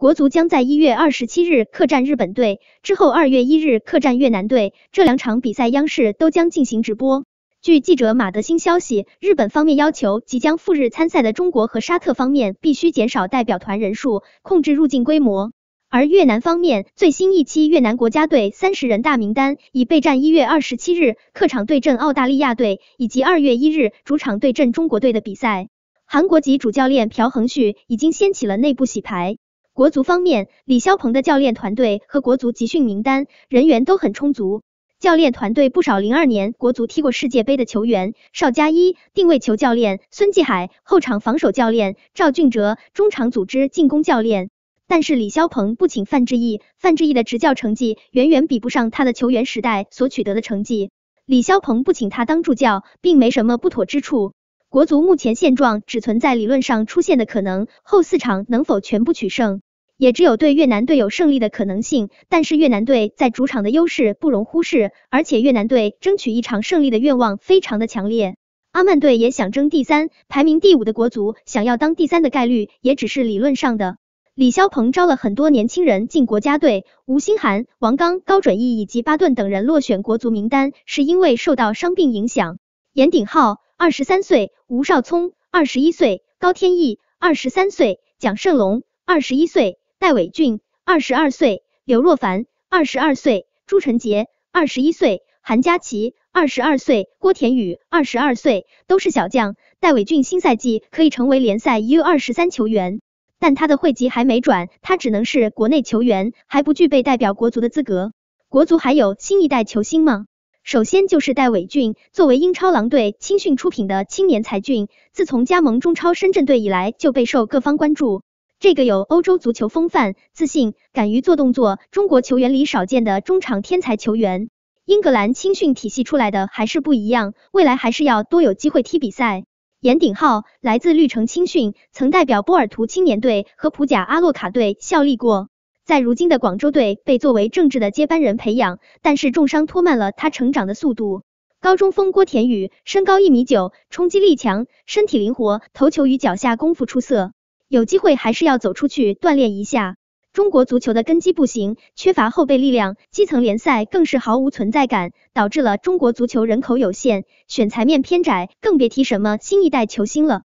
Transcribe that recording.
国足将在一月二十七日客战日本队之后，二月一日客战越南队，这两场比赛央视都将进行直播。据记者马德兴消息，日本方面要求即将赴日参赛的中国和沙特方面必须减少代表团人数，控制入境规模。而越南方面最新一期越南国家队三十人大名单已备战一月二十七日客场对阵澳大利亚队以及二月一日主场对阵中国队的比赛。韩国籍主教练朴恒旭已经掀起了内部洗牌。国足方面，李霄鹏的教练团队和国足集训名单人员都很充足。教练团队不少零二年国足踢过世界杯的球员，邵佳一定位球教练，孙继海后场防守教练，赵俊哲中场组织进攻教练。但是李霄鹏不请范志毅，范志毅的执教成绩远远比不上他的球员时代所取得的成绩。李霄鹏不请他当助教，并没什么不妥之处。国足目前现状只存在理论上出现的可能，后四场能否全部取胜？也只有对越南队有胜利的可能性，但是越南队在主场的优势不容忽视，而且越南队争取一场胜利的愿望非常的强烈。阿曼队也想争第三，排名第五的国足想要当第三的概率也只是理论上的。李霄鹏招了很多年轻人进国家队，吴兴涵、王刚、高准翼以及巴顿等人落选国足名单是因为受到伤病影响。严鼎浩二十三岁；吴少聪，二十一岁；高天翼二十三岁；蒋胜龙，二十一岁。戴伟俊二十二岁，刘若凡，二十二岁，朱晨杰二十一岁，韩佳琪，二十二岁，郭田雨二十二岁，都是小将。戴伟俊新赛季可以成为联赛 U 二十三球员，但他的会籍还没转，他只能是国内球员，还不具备代表国足的资格。国足还有新一代球星吗？首先就是戴伟俊，作为英超狼队青训出品的青年才俊，自从加盟中超深圳队以来，就备受各方关注。这个有欧洲足球风范、自信、敢于做动作，中国球员里少见的中场天才球员，英格兰青训体系出来的还是不一样，未来还是要多有机会踢比赛。严鼎浩来自绿城青训，曾代表波尔图青年队和普甲阿洛卡队效力过，在如今的广州队被作为正治的接班人培养，但是重伤拖慢了他成长的速度。高中锋郭田宇，身高一米九，冲击力强，身体灵活，头球与脚下功夫出色。有机会还是要走出去锻炼一下。中国足球的根基不行，缺乏后备力量，基层联赛更是毫无存在感，导致了中国足球人口有限，选材面偏窄，更别提什么新一代球星了。